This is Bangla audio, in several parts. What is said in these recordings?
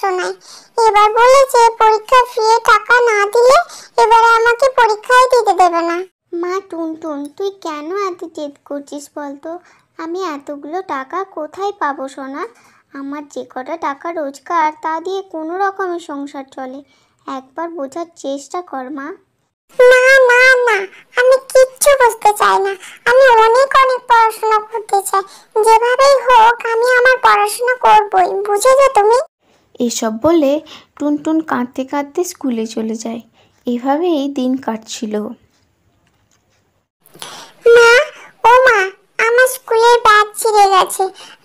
শোনায় এবার বলেছে পরীক্ষা ফি টাকা না দিলে এবারে আমাকে পরীক্ষায় দিতে দেবে না মা টুনটুন তুই কেন এত জেদ করছিস বলতো আমি এতগুলো টাকা কোথায় পাবো সোনা আমার যে কটা টাকা রোজগার তা দিয়ে কোনো রকমের সংসার চলে একবার বোঝার চেষ্টা কর মা না না না আমি কিচ্ছু বুঝতে চাই না আমি অনেক অনেক পড়াশোনা করতে চাই যেভাবেই হোক আমি আমার পড়াশোনা করবই বুঝে তুমি এসব বলে টুনটুন কাঁদতে কাঁদতে স্কুলে চলে যায় এভাবেই দিন কাটছিল মা ও মা আমার স্কুলের ব্যাগ ছিঁড়ে গেছে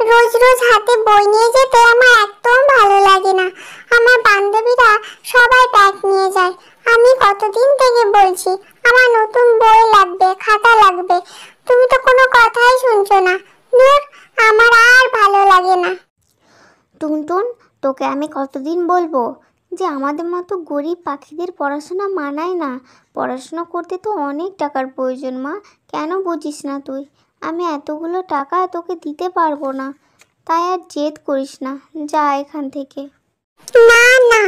রোজ রোজ হাতে বই নিয়ে যেতে আমার একদম ভালো লাগে না আমার বান্ধবীরা সবাই ব্যাগ নিয়ে যায় আমি কতদিন থেকে বলছি আমার নতুন বই লাগবে খাতা লাগবে তুমি তো কোনো কথাই শুনছো না দূর আমার আর ভালো লাগে না টুনটুন তোকে আমি কতদিন বলবো যে আমাদের মতো গরিব পাখিদের পড়াশোনা মানায় না পড়াশোনা করতে তো অনেক টাকার প্রয়োজন মা কেন বুঝিস না তুই আমি এতগুলো টাকা তোকে দিতে পারবো না তাই আর জেদ করিস না যা এখান থেকে না না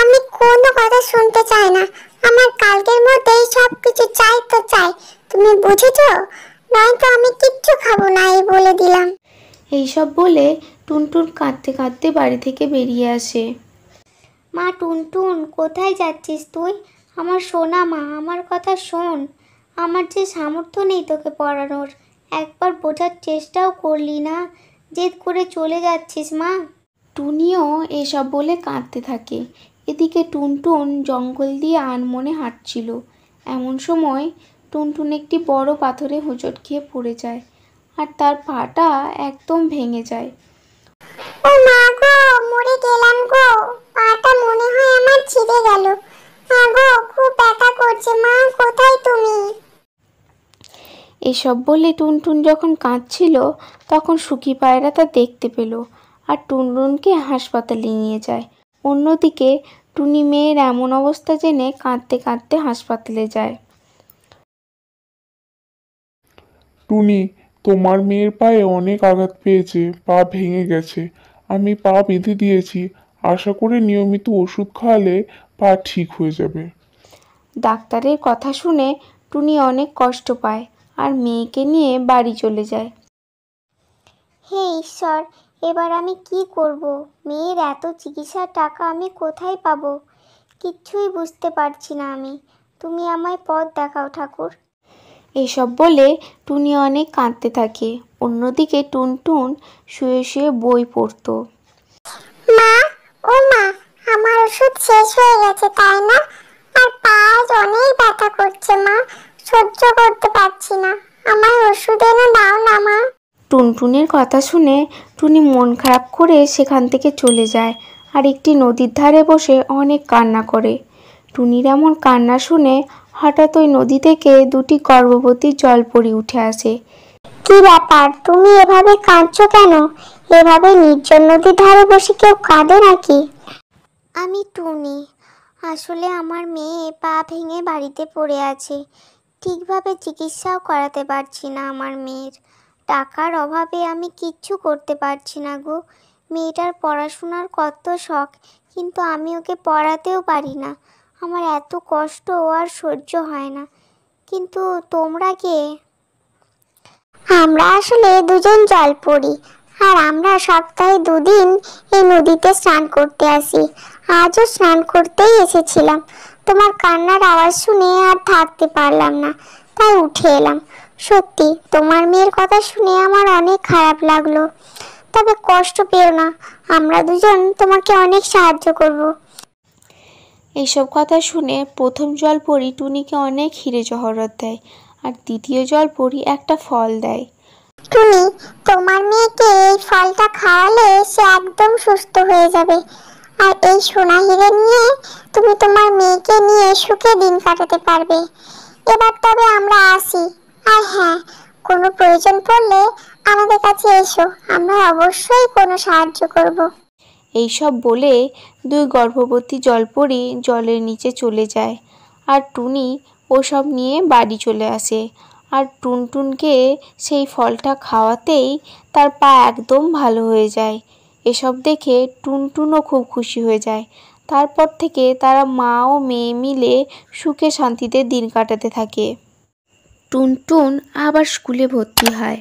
আমি কোনো কথা শুনতে চাই না আমার কালকের মধ্যেই সব কিছু চাই তো চাই তুমি বুঝেছো নয়তো আমি কিচ্ছু খাবো না এই বলে দিলাম এইসব বলে টুনটুন কাঁদতে কাঁদতে বাড়ি থেকে বেরিয়ে আসে মা টুনটুন কোথায় যাচ্ছিস তুই আমার সোনা মা আমার কথা শোন আমার যে সামর্থ্য নেই তোকে পড়ানোর একবার বোঝার চেষ্টাও করলি না জেদ করে চলে যাচ্ছিস মা টুনিও এসব বলে কাঁদতে থাকে এদিকে টুনটুন জঙ্গল দিয়ে আনমনে হাঁটছিল এমন সময় টুনটুন একটি বড় পাথরে হোঁচট খেয়ে পড়ে যায় আর তার পাটা একদম ভেঙে যায় ও মা গো মরে গেলাম গো পাটা মনে হয় আমার ছিঁড়ে গেল মা গো খুব ব্যথা করছে মা কোথায় তুমি এসব বলে টুনটুন যখন কাঁদছিল তখন সুখী পায়রা তা দেখতে পেল আর টুনটুনকে হাসপাতালে নিয়ে যায় অন্যদিকে টুনি মেয়ের এমন অবস্থা জেনে কাঁদতে কাঁদতে হাসপাতালে যায় টুনি তোমার মেয়ের পায়ে অনেক আঘাত পেয়েছে পা ভেঙে গেছে আমি পা বেঁধে দিয়েছি আশা করে নিয়মিত ওষুধ খাওয়ালে পা ঠিক হয়ে যাবে ডাক্তারের কথা শুনে টুনি অনেক কষ্ট পায় আর মেয়েকে নিয়ে বাড়ি চলে যায় হে ঈশ্বর এবার আমি কি করব মেয়ের এত চিকিৎসার টাকা আমি কোথায় পাবো কিচ্ছুই বুঝতে পারছি না আমি তুমি আমায় পথ দেখাও ঠাকুর এসব বলে টুনি অনেক কাঁদতে থাকে অন্যদিকে টুনটুন শুয়ে শুয়ে বই পড়ত মা ও মা আমার ওষুধ শেষ হয়ে গেছে তাই না আর পা অনেক ব্যথা করছে মা সহ্য করতে পারছি না আমার ওষুধ এনে দাও না মা টুনটুনের কথা শুনে টুনি মন খারাপ করে সেখান থেকে চলে যায় আর একটি নদীর ধারে বসে অনেক কান্না করে টুনির এমন কান্না শুনে হঠাৎ ওই নদী থেকে দুটি গর্ভবতী জল পরি উঠে আসে কি ব্যাপার তুমি এভাবে কাঁদছো কেন এভাবে নির্জন নদীর ধারে বসে কেউ কাঁদে নাকি আমি টুনি আসলে আমার মেয়ে পা ভেঙে বাড়িতে পড়ে আছে ঠিকভাবে চিকিৎসাও করাতে পারছি না আমার মেয়ের টাকার অভাবে আমি কিচ্ছু করতে পারছি না গো মেয়েটার পড়াশোনার কত শখ কিন্তু আমি ওকে পড়াতেও পারি না আমার এত কষ্ট আর সহ্য হয় না কিন্তু তোমরা কে আমরা আসলে দুজন জল পড়ি আর আমরা সপ্তাহে দুদিন এই নদীতে স্নান করতে আসি আজও স্নান করতেই এসেছিলাম তোমার কান্নার আওয়াজ শুনে আর থাকতে পারলাম না তাই উঠে এলাম সত্যি তোমার মেয়ের কথা শুনে আমার অনেক খারাপ লাগলো তবে কষ্ট পেও না আমরা দুজন তোমাকে অনেক সাহায্য করবো এইসব কথা শুনে প্রথম জল পরি টুনিকে অনেক হিরে জহরত দেয় আর দ্বিতীয় জল পরি একটা ফল দেয় টুনি তোমার মেয়েকে এই ফলটা খাওয়ালে সে একদম সুস্থ হয়ে যাবে আর এই সোনা হিরে নিয়ে তুমি তোমার মেয়েকে নিয়ে সুখে দিন কাটাতে পারবে এবার তবে আমরা আসি আর হ্যাঁ কোনো প্রয়োজন পড়লে আমাদের কাছে এসো আমরা অবশ্যই কোনো সাহায্য করবো এইসব বলে দুই গর্ভবতী জলপরি জলের নিচে চলে যায় আর টুনি ওসব নিয়ে বাড়ি চলে আসে আর টুনটুনকে সেই ফলটা খাওয়াতেই তার পা একদম ভালো হয়ে যায় এসব দেখে টুনটুনও খুব খুশি হয়ে যায় তারপর থেকে তারা মা ও মেয়ে মিলে সুখে শান্তিতে দিন কাটাতে থাকে টুনটুন আবার স্কুলে ভর্তি হয়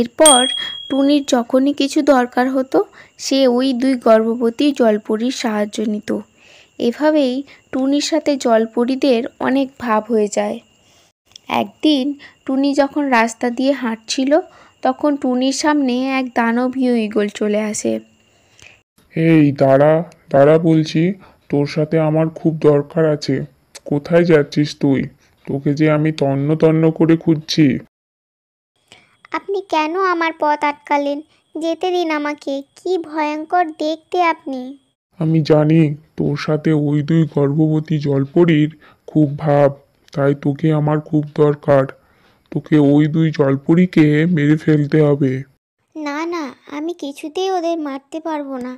এরপর টুনির যখনই কিছু দরকার হতো সে ওই দুই গর্ভবতী জলপরীর সাহায্য নিত এভাবেই টুনির সাথে জলপরীদের অনেক ভাব হয়ে যায় একদিন টুনি যখন রাস্তা দিয়ে হাঁটছিল তখন টুনির সামনে এক দানবীয় ইগল চলে আসে এই দাঁড়া দাঁড়া বলছি তোর সাথে আমার খুব দরকার আছে কোথায় যাচ্ছিস তুই তোকে যে আমি তন্ন তন্ন করে খুঁজছি আপনি কেন আমার পথ আটকালেন যেতে দিন আমাকে কি ভয়ঙ্কর দেখতে আপনি আমি জানি তোর সাথে ওই দুই গর্ভবতী জলপরীর খুব ভাব তাই তোকে আমার খুব দরকার তোকে ওই দুই জলপরীকে মেরে ফেলতে হবে না না আমি কিছুতেই ওদের মারতে পারবো না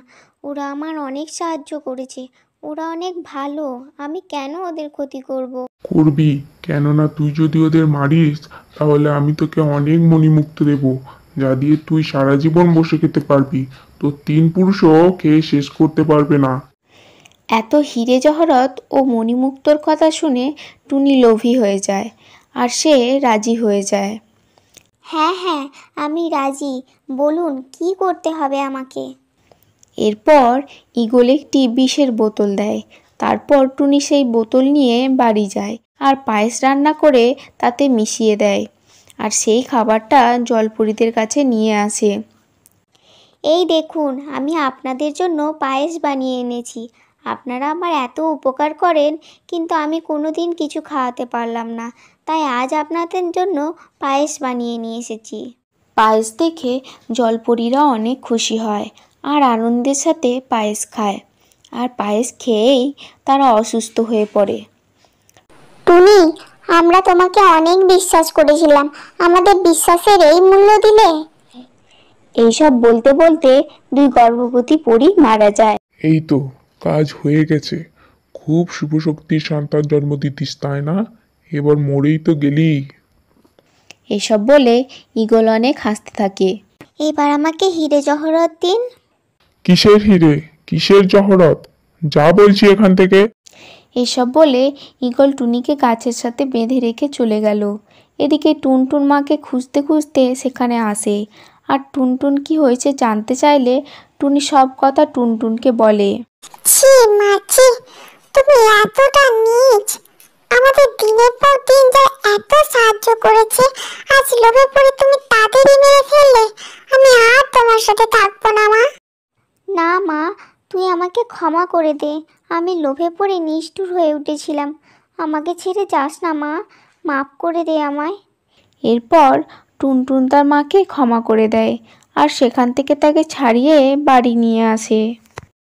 ওরা আমার অনেক সাহায্য করেছে ওরা অনেক ভালো আমি কেন ওদের ক্ষতি করব। করবি কেননা তুই যদি ওদের মারিস তাহলে আমি তোকে অনেক মণিমুক্ত দেবো যা দিয়ে তুই সারা জীবন বসে খেতে পারবি তো তিন পুরুষও খেয়ে শেষ করতে পারবে না এত হিরে জহরত ও মণিমুক্তর কথা শুনে টুনি লোভী হয়ে যায় আর সে রাজি হয়ে যায় হ্যাঁ হ্যাঁ আমি রাজি বলুন কি করতে হবে আমাকে এরপর ইগল একটি বিষের বোতল দেয় তারপর টুনি সেই বোতল নিয়ে বাড়ি যায় আর পায়েস রান্না করে তাতে মিশিয়ে দেয় আর সেই খাবারটা জলপুরিদের কাছে নিয়ে আসে এই দেখুন আমি আপনাদের জন্য পায়েস বানিয়ে এনেছি আপনারা আমার এত উপকার করেন কিন্তু আমি কোনো দিন কিছু খাওয়াতে পারলাম না তাই আজ আপনাদের জন্য পায়েস বানিয়ে নিয়ে এসেছি পায়েস দেখে জলপুরিরা অনেক খুশি হয় আর আনন্দের সাথে পায়েস খায় আর পায়েস খেয়েই তারা অসুস্থ হয়ে পড়ে টুনি আমরা তোমাকে অনেক বিশ্বাস করেছিলাম আমাদের বিশ্বাসের এই মূল্য দিলে এইসব বলতে বলতে দুই গর্ভবতী পরী মারা যায় এই তো কাজ হয়ে গেছে খুব শুভ শক্তি সন্তান জন্ম দিতিস তাই না এবার মরেই তো গেলি এসব বলে ঈগল অনেক হাসতে থাকে এবার আমাকে হিরে জহরত দিন কিসের হিরে কিসের জহরত যা বলছি এখান থেকে এসব বলে ঈগল টুনিকে গাছের সাথে বেঁধে রেখে চলে গেল এদিকে টুনটুন মাকে খুঁজতে খুঁজতে সেখানে আসে আর টুনটুন কি হয়েছে জানতে চাইলে টুনি সব কথা টুনটুনকে বলে ছি মা ছি তুমি এতটা নীচ আমাদের দিনের পর দিন যা এত সাহায্য করেছে আজ লোভে পড়ে তুমি তাদেরই মেরে ফেললে আমি আর তোমার সাথে থাকবো না মা না মা তুই আমাকে ক্ষমা করে দে আমি লোভে পড়ে নিষ্ঠুর হয়ে উঠেছিলাম আমাকে ছেড়ে যাস না মা মাফ করে দে আমায় এরপর টুনটুন তার মাকে ক্ষমা করে দেয় আর সেখান থেকে তাকে ছাড়িয়ে বাড়ি নিয়ে আসে